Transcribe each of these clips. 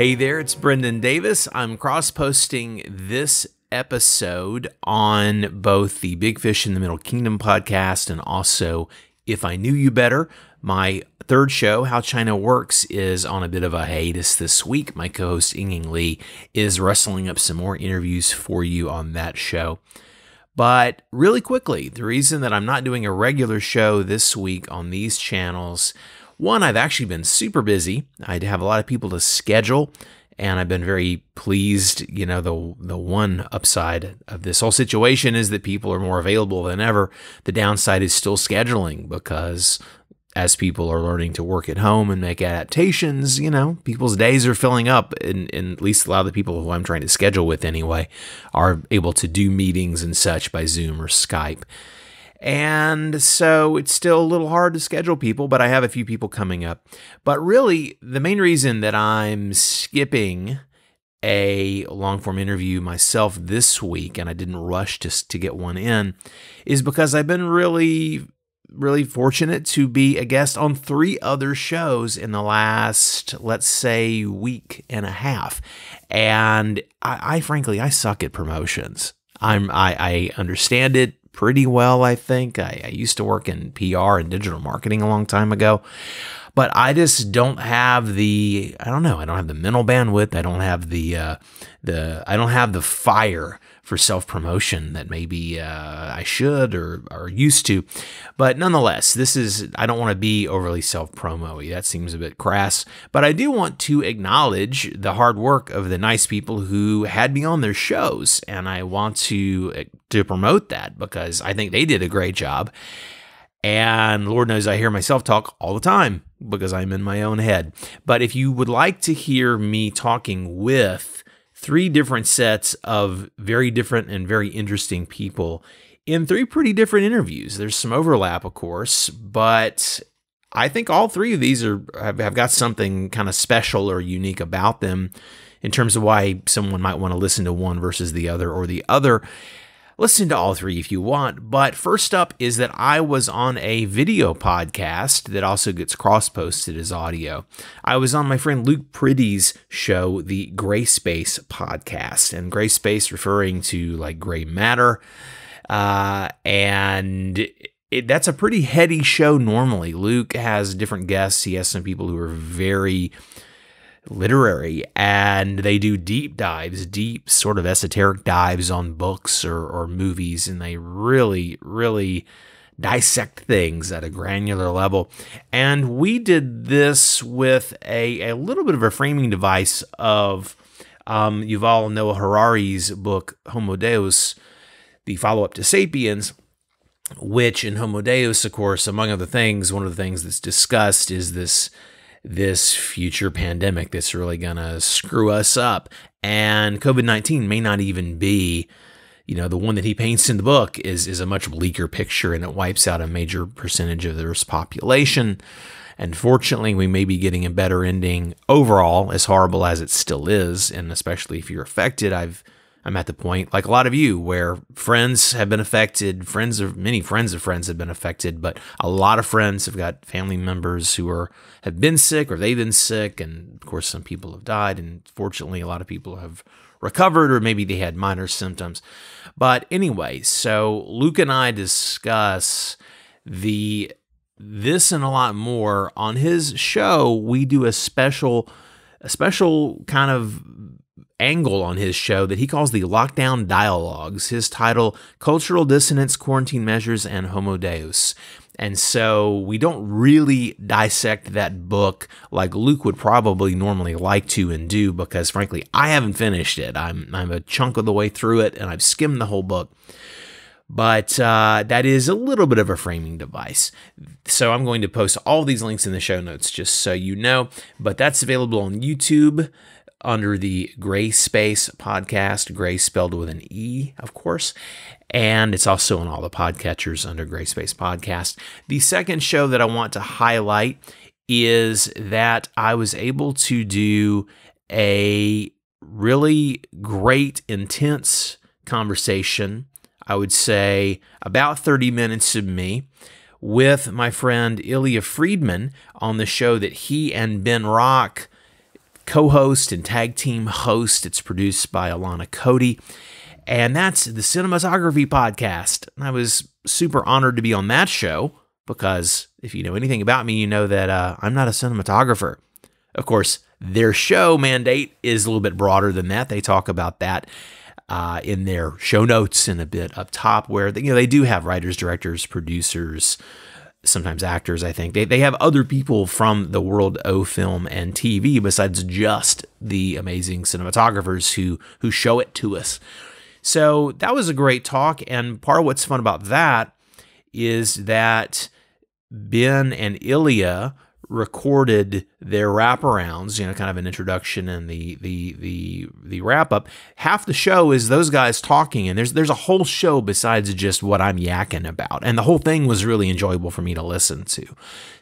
Hey there, it's Brendan Davis. I'm cross posting this episode on both the Big Fish in the Middle Kingdom podcast and also If I Knew You Better. My third show, How China Works, is on a bit of a hiatus this week. My co host, Yinging Lee, is wrestling up some more interviews for you on that show. But really quickly, the reason that I'm not doing a regular show this week on these channels one, I've actually been super busy. I have a lot of people to schedule, and I've been very pleased. You know, the the one upside of this whole situation is that people are more available than ever. The downside is still scheduling because as people are learning to work at home and make adaptations, you know, people's days are filling up, and, and, at least a lot of the people who I'm trying to schedule with anyway are able to do meetings and such by Zoom or Skype. And so it's still a little hard to schedule people, but I have a few people coming up. But really, the main reason that I'm skipping a long form interview myself this week and I didn't rush to, to get one in is because I've been really, really fortunate to be a guest on three other shows in the last, let's say, week and a half. And I, I frankly, I suck at promotions. I'm, I, I understand it pretty well, I think. I, I, used to work in PR and digital marketing a long time ago, but I just don't have the I don't know I don't have the mental bandwidth. I don't have the uh, the I don't have the fire for self promotion that maybe uh, I should or or used to. But nonetheless, this is I don't want to be overly self promo That seems a bit crass, but I do want to acknowledge the hard work of the nice people who had me on their shows, and I want to to promote that because I think they did a great job. And Lord knows I hear myself talk all the time because I'm in my own head. But if you would like to hear me talking with three different sets of very different and very interesting people in three pretty different interviews, there's some overlap, of course, but I think all three of these are have, have got something kind of special or unique about them in terms of why someone might want to listen to one versus the other or the other listen to all three if you want. But first up is that I was on a video podcast that also gets cross posted as audio. I was on my friend Luke Pretty's show, the Gray Space podcast, and Gray Space referring to like gray matter. Uh, and it, that's a pretty heady show normally. Luke has different guests, he has some people who are very literary and they do deep dives, deep sort of esoteric dives on books or, or movies, and they really, really dissect things at a granular level. And we did this with a, a little bit of a framing device of um, Yuval Noah Harari's book, Homo Deus, the follow up to Sapiens. Which in Homo Deus, of course, among other things, one of the things that's discussed is this this future pandemic that's really going to screw us up. And COVID 19 may not even be, you know, the one that he paints in the book is, is a much bleaker picture and it wipes out a major percentage of the Earth's population. And fortunately, we may be getting a better ending overall, as horrible as it still is. And especially if you're affected, I've I'm at the point, like a lot of you, where friends have been affected. Friends of many friends of friends have been affected, but a lot of friends have got family members who are have been sick or they've been sick, and of course, some people have died, and fortunately, a lot of people have recovered or maybe they had minor symptoms. But anyway, so Luke and I discuss the this and a lot more on his show. We do a special a special kind of angle on his show that he calls the Lockdown Dialogues, his title Cultural Dissonance, Quarantine Measures, and Homo Deus. And so we don't really dissect that book like Luke would probably normally like to and do because frankly I haven't finished it. I'm I'm a chunk of the way through it and I've skimmed the whole book. But uh, that is a little bit of a framing device. So I'm going to post all these links in the show notes just so you know. But that's available on YouTube under the Gray Space podcast, Gray spelled with an E, of course. And it's also in all the podcatchers under Gray Space podcast. The second show that I want to highlight is that I was able to do a really great, intense conversation, I would say about 30 minutes of me with my friend Ilya Friedman on the show that he and Ben Rock co host and tag team host. It's produced by Alana Cody. And that's the Cinematography Podcast. And I was super honored to be on that show because if you know anything about me, you know that uh, I'm not a cinematographer. Of course, their show mandate is a little bit broader than that. They talk about that uh, in their show notes and a bit up top, where they, you know they do have writers, directors, producers, sometimes actors, I think. They, they have other people from the world of film and TV besides just the amazing cinematographers who who show it to us. So that was a great talk. And part of what's fun about that is that Ben and Ilya recorded their wraparounds, you know, kind of an introduction and the the the the wrap up. Half the show is those guys talking, and there's there's a whole show besides just what I'm yakking about, and the whole thing was really enjoyable for me to listen to.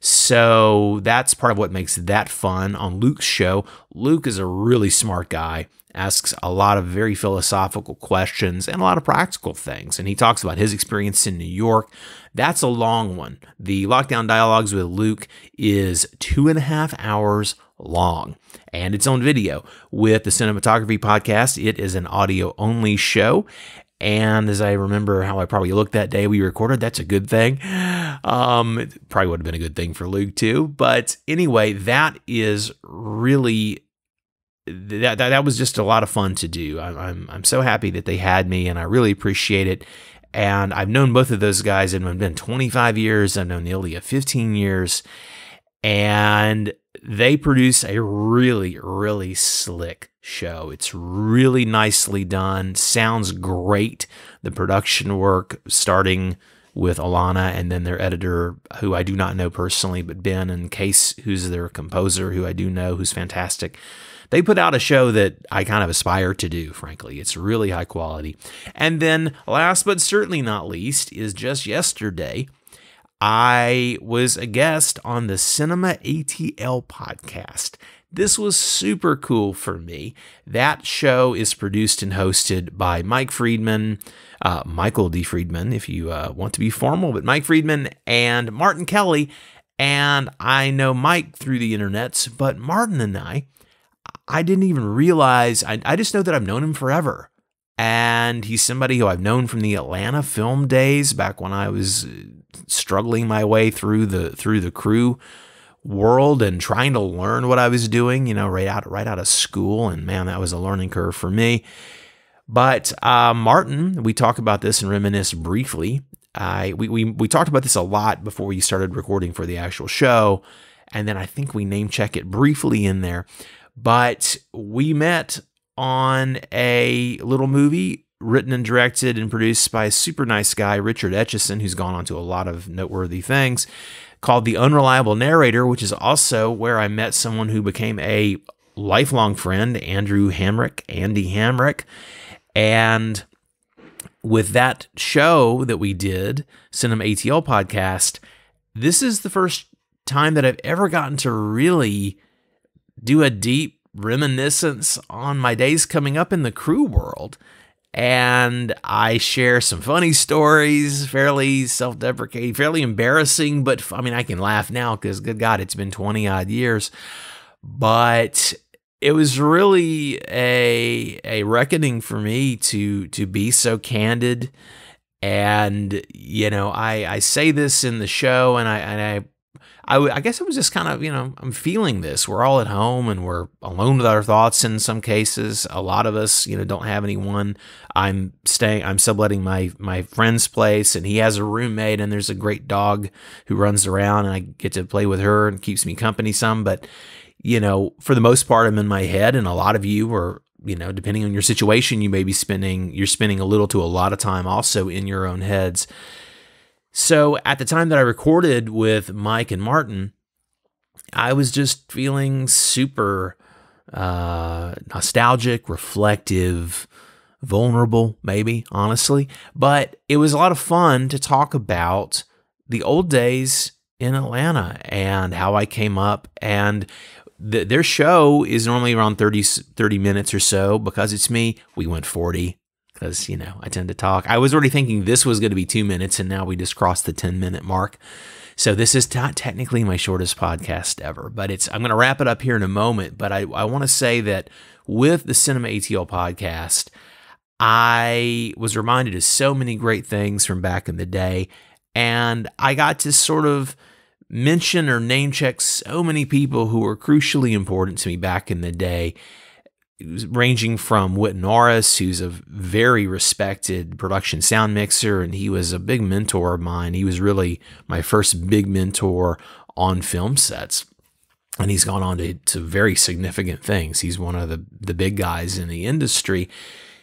So that's part of what makes that fun on Luke's show. Luke is a really smart guy asks a lot of very philosophical questions and a lot of practical things. And he talks about his experience in New York. That's a long one. The Lockdown Dialogues with Luke is two and a half hours long and it's on video. With the Cinematography Podcast, it is an audio only show. And as I remember how I probably looked that day we recorded, that's a good thing. Um, it probably would have been a good thing for Luke too. But anyway, that is really that, that, that was just a lot of fun to do. I'm, I'm, I'm so happy that they had me and I really appreciate it. And I've known both of those guys and I've been 25 years. I've known Ilya 15 years and they produce a really, really slick show. It's really nicely done. Sounds great. The production work starting with Alana and then their editor, who I do not know personally, but Ben and Case, who's their composer, who I do know, who's fantastic they put out a show that I kind of aspire to do, frankly. It's really high quality. And then, last but certainly not least, is just yesterday, I was a guest on the Cinema ATL podcast. This was super cool for me. That show is produced and hosted by Mike Friedman, uh, Michael D. Friedman, if you uh, want to be formal, but Mike Friedman and Martin Kelly. And I know Mike through the internets, but Martin and I I didn't even realize, I, I just know that I've known him forever. And he's somebody who I've known from the Atlanta film days back when I was uh, struggling my way through the through the crew world and trying to learn what I was doing, you know, right out right out of school. And man, that was a learning curve for me. But uh, Martin, we talk about this and reminisce briefly. I we, we we talked about this a lot before we started recording for the actual show, and then I think we name check it briefly in there. But we met on a little movie written and directed and produced by a super nice guy, Richard Etchison, who's gone on to a lot of noteworthy things, called The Unreliable Narrator, which is also where I met someone who became a lifelong friend, Andrew Hamrick, Andy Hamrick. And with that show that we did, Cinema ATL podcast, this is the first time that I've ever gotten to really do a deep reminiscence on my days coming up in the crew world. And I share some funny stories, fairly self deprecating, fairly embarrassing, but I mean, I can laugh now because good God, it's been 20 odd years. But it was really a a reckoning for me to to be so candid and you know I, I say this in the show and I and I I, w- I guess it was just kind of, you know, I'm feeling this. We're all at home and we're alone with our thoughts in some cases. A lot of us, you know, don't have anyone. I'm staying, I'm subletting my, my friend's place and he has a roommate and there's a great dog who runs around and I get to play with her and keeps me company some. But, you know, for the most part, I'm in my head and a lot of you are, you know, depending on your situation, you may be spending, you're spending a little to a lot of time also in your own heads. So at the time that I recorded with Mike and Martin, I was just feeling super uh, nostalgic, reflective, vulnerable, maybe, honestly. But it was a lot of fun to talk about the old days in Atlanta and how I came up. And their show is normally around 30, 30 minutes or so because it's me. We went 40, because you know I tend to talk. I was already thinking this was going to be two minutes, and now we just crossed the ten minute mark. So this is not technically my shortest podcast ever, but it's I'm going to wrap it up here in a moment. But I I want to say that with the Cinema ATL podcast, I was reminded of so many great things from back in the day, and I got to sort of mention or name check so many people who were crucially important to me back in the day ranging from Whit Norris, who's a very respected production sound mixer, and he was a big mentor of mine. He was really my first big mentor on film sets. And he's gone on to, to very significant things. He's one of the, the big guys in the industry.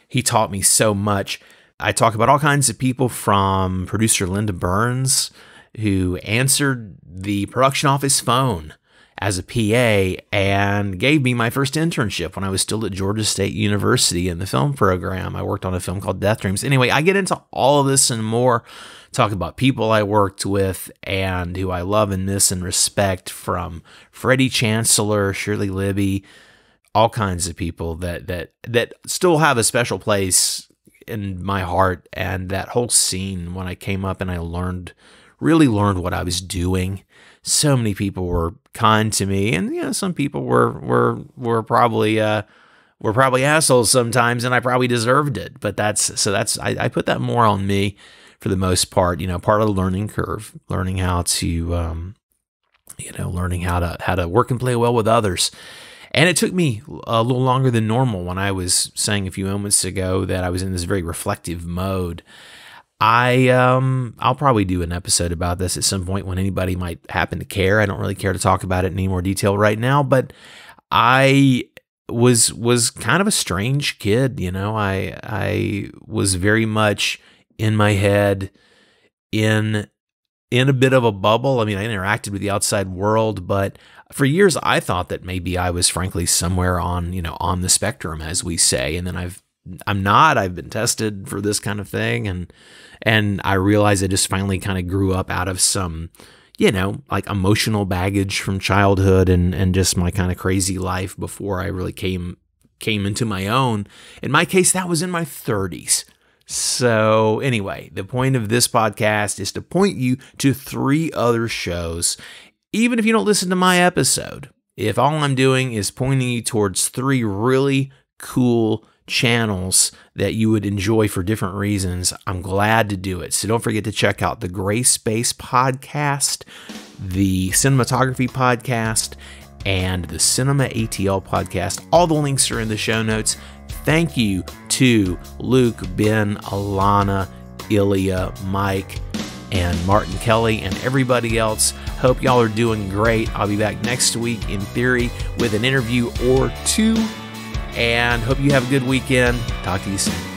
He taught me so much. I talk about all kinds of people from producer Linda Burns, who answered the production office phone as a PA and gave me my first internship when I was still at Georgia State University in the film program. I worked on a film called Death Dreams. Anyway, I get into all of this and more, talk about people I worked with and who I love and miss and respect from Freddie Chancellor, Shirley Libby, all kinds of people that that that still have a special place in my heart and that whole scene when I came up and I learned really learned what I was doing. So many people were kind to me, and you know, some people were were were probably uh, were probably assholes sometimes, and I probably deserved it. But that's so that's I, I put that more on me for the most part. You know, part of the learning curve, learning how to um, you know, learning how to how to work and play well with others. And it took me a little longer than normal when I was saying a few moments ago that I was in this very reflective mode I um I'll probably do an episode about this at some point when anybody might happen to care. I don't really care to talk about it in any more detail right now, but I was was kind of a strange kid, you know. I I was very much in my head in in a bit of a bubble. I mean, I interacted with the outside world, but for years I thought that maybe I was frankly somewhere on, you know, on the spectrum as we say, and then I've I'm not. I've been tested for this kind of thing, and and I realize I just finally kind of grew up out of some, you know, like emotional baggage from childhood and and just my kind of crazy life before I really came came into my own. In my case, that was in my 30s. So, anyway, the point of this podcast is to point you to three other shows, even if you don't listen to my episode. If all I'm doing is pointing you towards three really cool channels that you would enjoy for different reasons, I'm glad to do it. So don't forget to check out the Gray Space podcast, the Cinematography podcast, and the Cinema ATL podcast. All the links are in the show notes. Thank you to Luke, Ben, Alana, Ilya, Mike, and Martin Kelly and everybody else. Hope y'all are doing great. I'll be back next week, in theory, with an interview or two and hope you have a good weekend. Talk to you soon.